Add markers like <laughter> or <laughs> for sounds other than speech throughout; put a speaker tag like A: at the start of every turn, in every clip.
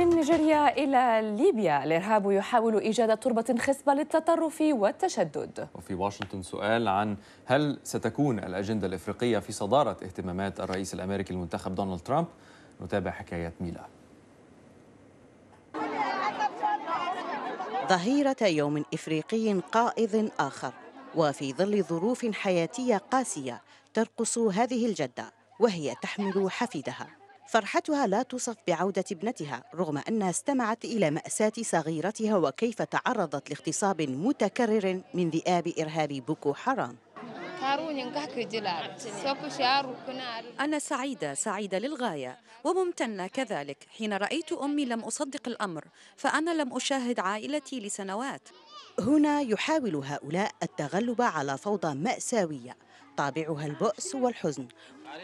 A: من نيجيريا إلى ليبيا الإرهاب يحاول إيجاد تربة خصبة للتطرف والتشدد
B: وفي واشنطن سؤال عن هل ستكون الأجندة الإفريقية في صدارة اهتمامات الرئيس الأمريكي المنتخب دونالد ترامب نتابع حكاية ميلا
C: ظهيرة يوم إفريقي قائض آخر وفي ظل ظروف حياتية قاسية ترقص هذه الجدة وهي تحمل حفيدها فرحتها لا توصف بعودة ابنتها رغم أنها استمعت إلى مأساة صغيرتها وكيف تعرضت لاغتصاب متكرر من ذئاب إرهاب بوكو حرام
A: أنا سعيدة سعيدة
C: للغاية وممتنة كذلك حين رأيت أمي لم أصدق الأمر فأنا لم أشاهد عائلتي لسنوات هنا يحاول هؤلاء التغلب على فوضى مأساوية طابعها البؤس والحزن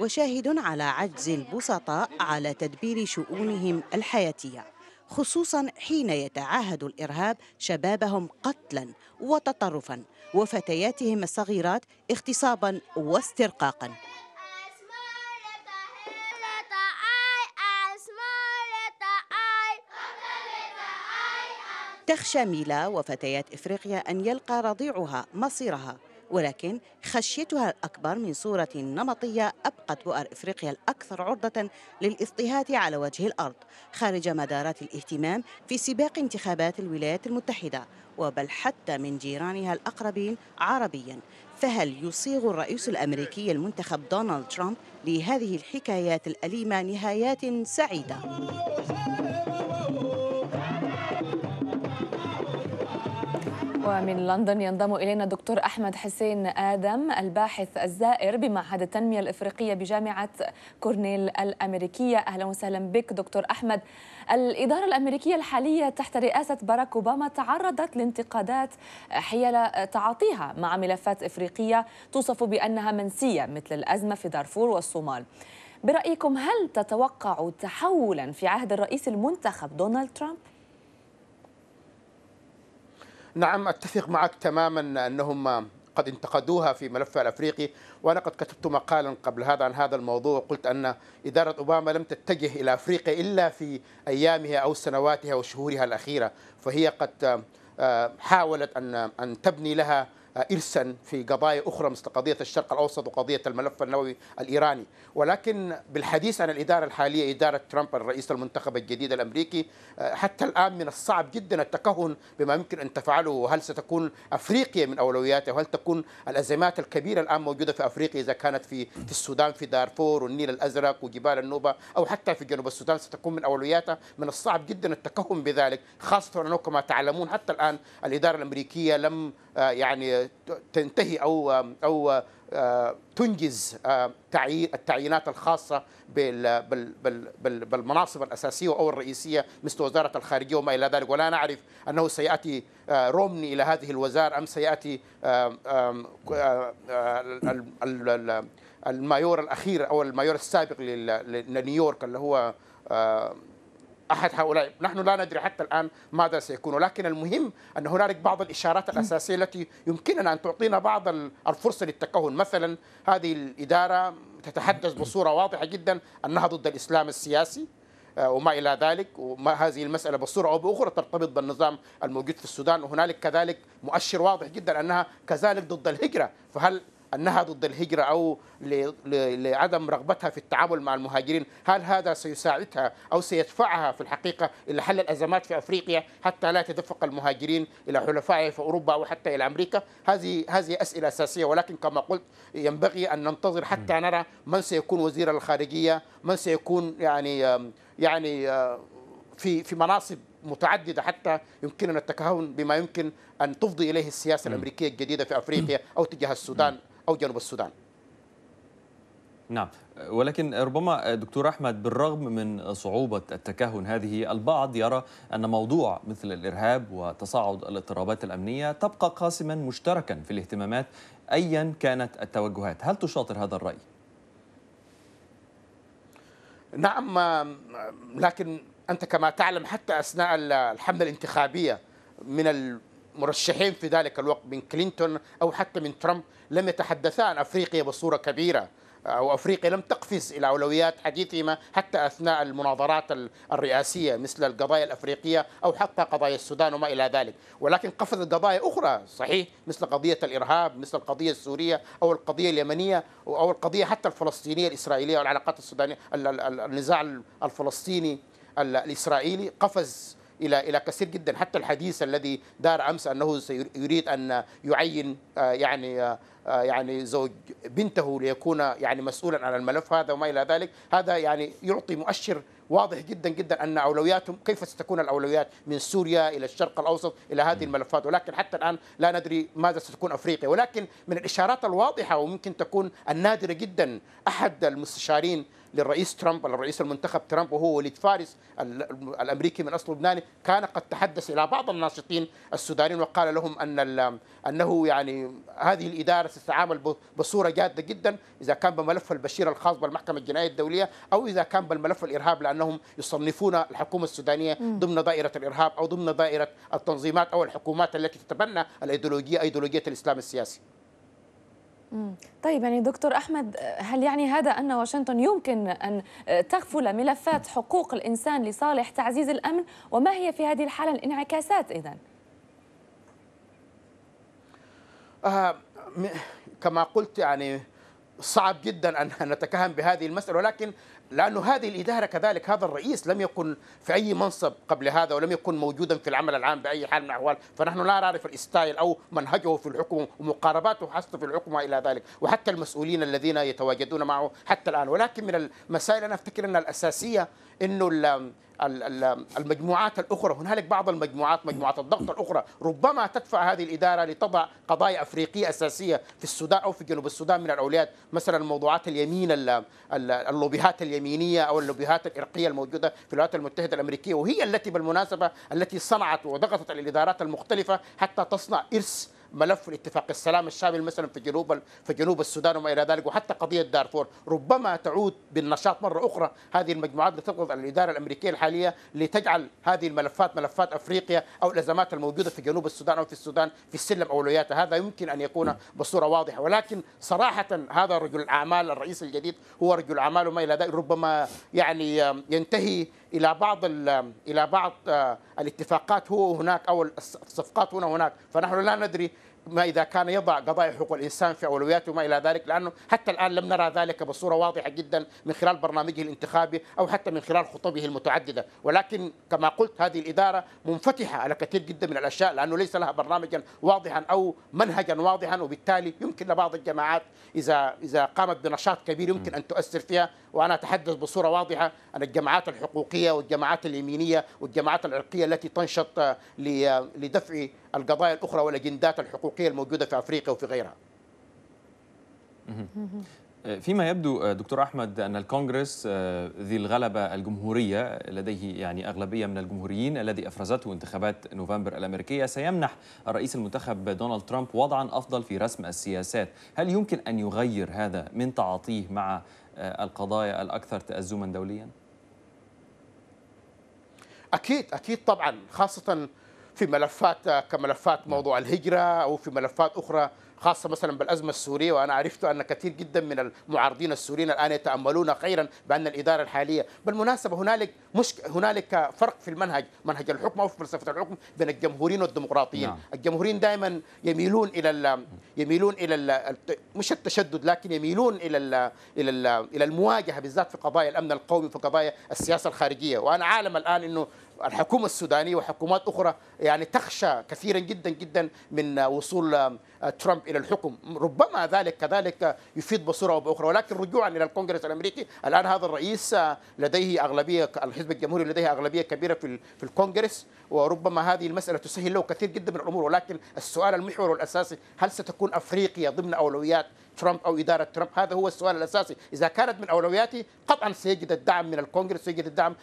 C: وشاهد على عجز البسطاء على تدبير شؤونهم الحياتيه خصوصا حين يتعاهد الارهاب شبابهم قتلا وتطرفا وفتياتهم الصغيرات اغتصابا واسترقاقا تخشى ميلا وفتيات افريقيا ان يلقى رضيعها مصيرها ولكن خشيتها الأكبر من صورة نمطية أبقت بؤر إفريقيا الأكثر عرضة للاضطهاد على وجه الأرض خارج مدارات الاهتمام في سباق انتخابات الولايات المتحدة وبل حتى من جيرانها الأقربين عربيا فهل يصيغ الرئيس الأمريكي المنتخب دونالد ترامب لهذه الحكايات الأليمة
A: نهايات سعيدة؟ ومن لندن ينضم إلينا دكتور أحمد حسين آدم الباحث الزائر بمعهد التنمية الإفريقية بجامعة كورنيل الأمريكية أهلا وسهلا بك دكتور أحمد الإدارة الأمريكية الحالية تحت رئاسة باراك أوباما تعرضت لانتقادات حيال تعاطيها مع ملفات إفريقية توصف بأنها منسية مثل الأزمة في دارفور والصومال برأيكم هل تتوقع تحولا في عهد الرئيس المنتخب دونالد ترامب؟
D: نعم أتفق معك تماما أنهم قد انتقدوها في ملفها الافريقي وانا قد كتبت مقالا قبل هذا عن هذا الموضوع قلت ان اداره اوباما لم تتجه الى افريقيا الا في ايامها او سنواتها وشهورها الاخيره فهي قد آه، حاولت ان آه، ان تبني لها إرسا آه، في قضايا أخرى مثل قضية الشرق الأوسط وقضية الملف النووي الإيراني ولكن بالحديث عن الإدارة الحالية إدارة ترامب الرئيس المنتخب الجديد الأمريكي آه، حتى الآن من الصعب جدا التكهن بما يمكن أن تفعله وهل ستكون أفريقيا من أولوياته وهل تكون الأزمات الكبيرة الآن موجودة في أفريقيا إذا كانت في, في السودان في دارفور والنيل الأزرق وجبال النوبة أو حتى في جنوب السودان ستكون من أولوياته من الصعب جدا التكهن بذلك خاصة أنه كما تعلمون حتى الآن الإدارة الأمريكية لم آه، يعني تنتهي او او آه، تنجز آه، التعيينات الخاصه بالمناصب الاساسيه او الرئيسيه مثل وزاره الخارجيه وما الى ذلك ولا نعرف انه سياتي آه، رومني الى هذه الوزاره ام سياتي المايور الاخير او المايور السابق لنيويورك اللي هو احد هؤلاء نحن لا ندري حتى الان ماذا سيكون ولكن المهم ان هنالك بعض الاشارات الاساسيه التي يمكننا ان تعطينا بعض الفرصه للتكهن مثلا هذه الاداره تتحدث بصوره واضحه جدا انها ضد الاسلام السياسي آه، وما الى ذلك وما هذه المساله بصوره او باخرى ترتبط بالنظام الموجود في السودان وهنالك كذلك مؤشر واضح جدا انها كذلك ضد الهجره فهل انها ضد الهجره او لعدم رغبتها في التعامل مع المهاجرين، هل هذا سيساعدها او سيدفعها في الحقيقه الى حل الازمات في افريقيا حتى لا يتدفق المهاجرين الى حلفائها في اوروبا او حتى الى امريكا؟ هذه هذه اسئله اساسيه ولكن كما قلت ينبغي ان ننتظر حتى نرى من سيكون وزير الخارجيه، من سيكون يعني يعني في في مناصب متعدده حتى يمكننا التكهن بما يمكن ان تفضي اليه السياسه الامريكيه الجديده في افريقيا او تجاه السودان أو جنوب السودان
B: نعم ولكن ربما دكتور أحمد بالرغم من صعوبة التكهن هذه البعض يرى أن موضوع مثل الإرهاب وتصاعد الاضطرابات الأمنية تبقى قاسما مشتركا في الاهتمامات أيا كانت التوجهات هل تشاطر هذا الرأي؟
D: نعم لكن أنت كما تعلم حتى أثناء الحملة الانتخابية من مرشحين في ذلك الوقت من كلينتون أو حتى من ترامب لم يتحدثا عن أفريقيا بصورة كبيرة أو أفريقيا لم تقفز إلى أولويات حديثهما حتى أثناء المناظرات الرئاسية مثل القضايا الأفريقية أو حتى قضايا السودان وما إلى ذلك ولكن قفزت قضايا أخرى صحيح مثل قضية الإرهاب مثل القضية السورية أو القضية اليمنية أو القضية حتى الفلسطينية الإسرائيلية والعلاقات السودانية النزاع الفلسطيني الإسرائيلي قفز الى الى كثير جدا حتى الحديث الذي دار امس انه يريد ان يعين آه، يعني آه، آه، يعني زوج بنته ليكون يعني مسؤولا عن الملف هذا وما الى ذلك هذا يعني يعطي مؤشر واضح جدا جدا ان اولوياتهم كيف ستكون الاولويات من سوريا الى الشرق الاوسط الى هذه الملفات ولكن حتى الان لا ندري ماذا ستكون افريقيا ولكن من الاشارات الواضحه وممكن تكون النادره جدا احد المستشارين للرئيس ترامب الرئيس المنتخب ترامب وهو وليد فارس الامريكي من اصل لبناني كان قد تحدث الى بعض الناشطين السودانيين وقال لهم ان انه يعني هذه الاداره ستتعامل بصوره جاده جدا اذا كان بملف البشير الخاص بالمحكمه الجنائيه الدوليه او اذا كان بالملف الارهاب لانهم يصنفون الحكومه السودانيه ضمن دائره الارهاب او ضمن دائره التنظيمات او الحكومات التي تتبنى الايديولوجيه ايديولوجيه الاسلام السياسي
A: طيب يعني دكتور أحمد هل يعني هذا أن واشنطن يمكن أن تغفل ملفات حقوق الإنسان لصالح تعزيز الأمن وما هي في هذه الحالة الانعكاسات إذن؟
D: آه كما قلت يعني صعب جدا أن <laughs> نتكهن بهذه المسألة ولكن لأنه هذه الإدارة كذلك هذا الرئيس لم يكن في أي منصب قبل هذا ولم يكن موجودا في العمل العام بأي حال من الأحوال فنحن لا نعرف الإستايل أو منهجه في الحكم ومقارباته حتى في الحكم وإلى ذلك وحتى المسؤولين الذين يتواجدون معه حتى الآن ولكن من المسائل أنا أفتكر أن الأساسية أنه المجموعات الأخرى هنالك بعض المجموعات مجموعات الضغط الأخرى ربما تدفع هذه الإدارة لتضع قضايا أفريقية أساسية في السودان أو في جنوب السودان من الأولويات مثلا موضوعات اليمين اللوبيهات اليمينية أو اللوبيهات الإرقية الموجودة في الولايات المتحدة الأمريكية وهي التي بالمناسبة التي صنعت وضغطت على الإدارات المختلفة حتى تصنع إرث ملف الاتفاق السلام الشامل مثلا في جنوب في جنوب السودان وما الى ذلك وحتى قضيه دارفور ربما تعود بالنشاط مره اخرى هذه المجموعات لتضغط على الاداره الامريكيه الحاليه لتجعل هذه الملفات ملفات افريقيا او الازمات الموجوده في جنوب السودان او في السودان في سلم اولوياتها هذا يمكن ان يكون بصوره واضحه ولكن صراحه هذا رجل الاعمال الرئيس الجديد هو رجل اعمال وما الى ذلك ربما يعني ينتهي الى بعض الى بعض آه، الاتفاقات هو هناك او الصفقات هنا هناك فنحن لا ندري ما اذا كان يضع قضايا حقوق الانسان في اولوياته وما الى ذلك لانه حتى الان لم نرى ذلك بصوره واضحه جدا من خلال برنامجه الانتخابي او حتى من خلال خطبه المتعدده ولكن كما قلت هذه الاداره منفتحه على كثير جدا من الاشياء لانه ليس لها برنامجا واضحا او منهجا واضحا وبالتالي يمكن لبعض الجماعات اذا اذا قامت بنشاط كبير يمكن ان تؤثر فيها وانا اتحدث بصوره واضحه عن الجماعات الحقوقيه والجماعات اليمينيه والجماعات العرقيه التي تنشط آه، لدفع القضايا الاخرى والاجندات الحقوقيه الموجوده في افريقيا وفي غيرها.
B: فيما يبدو دكتور احمد ان الكونغرس آه، ذي الغلبه الجمهوريه لديه يعني اغلبيه من الجمهوريين الذي افرزته انتخابات نوفمبر الامريكيه سيمنح الرئيس المنتخب دونالد ترامب وضعا افضل في رسم السياسات، هل يمكن ان يغير هذا من تعاطيه مع آه، القضايا الاكثر تازما دوليا؟
D: اكيد اكيد طبعا خاصه في ملفات كملفات موضوع الهجرة أو في ملفات أخرى خاصة مثلا بالأزمة السورية وأنا عرفت أن كثير جدا من المعارضين السوريين الآن يتأملون خيرا بأن الإدارة الحالية بالمناسبة هنالك مشك... هنالك فرق في المنهج منهج الحكم أو في فلسفة الحكم بين الجمهوريين والديمقراطيين نعم. الجمهوريين دائما يميلون إلى ال... يميلون إلى ال... مش التشدد لكن يميلون إلى ال... إلى ال... إلى المواجهة بالذات في قضايا الأمن القومي في قضايا السياسة الخارجية وأنا عالم الآن أنه الحكومة السودانية وحكومات أخرى يعني تخشى كثيرا جدا جدا من وصول ترامب إلى الحكم ربما ذلك كذلك يفيد بصورة أو بأخرى ولكن رجوعا إلى الكونغرس الأمريكي الآن هذا الرئيس آه، لديه أغلبية الحزب الجمهوري لديه أغلبية كبيرة في في الكونغرس وربما هذه المسألة تسهل له كثير جدا من الأمور ولكن السؤال المحور الأساسي هل ستكون أفريقيا ضمن أولويات ترامب او اداره ترامب هذا هو السؤال الاساسي اذا كانت من اولوياتي قطعا سيجد الدعم من الكونغرس سيجد الدعم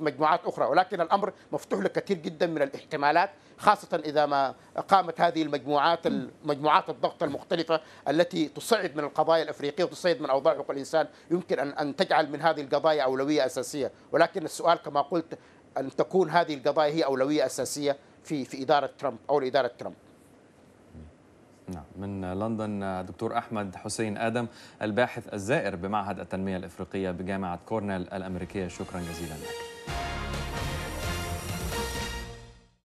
D: مجموعات اخرى ولكن الامر مفتوح لكثير جدا من الاحتمالات خاصه اذا ما قامت هذه المجموعات مجموعات الضغط المختلفه التي تصعد من القضايا الافريقيه وتصعد من اوضاع حقوق الانسان يمكن ان ان تجعل من هذه القضايا اولويه اساسيه ولكن السؤال كما قلت ان تكون هذه القضايا هي اولويه اساسيه في في اداره ترامب او لاداره ترامب
B: نعم من لندن دكتور أحمد حسين آدم الباحث الزائر بمعهد التنمية الإفريقية بجامعة كورنيل الأمريكية شكرا جزيلا لك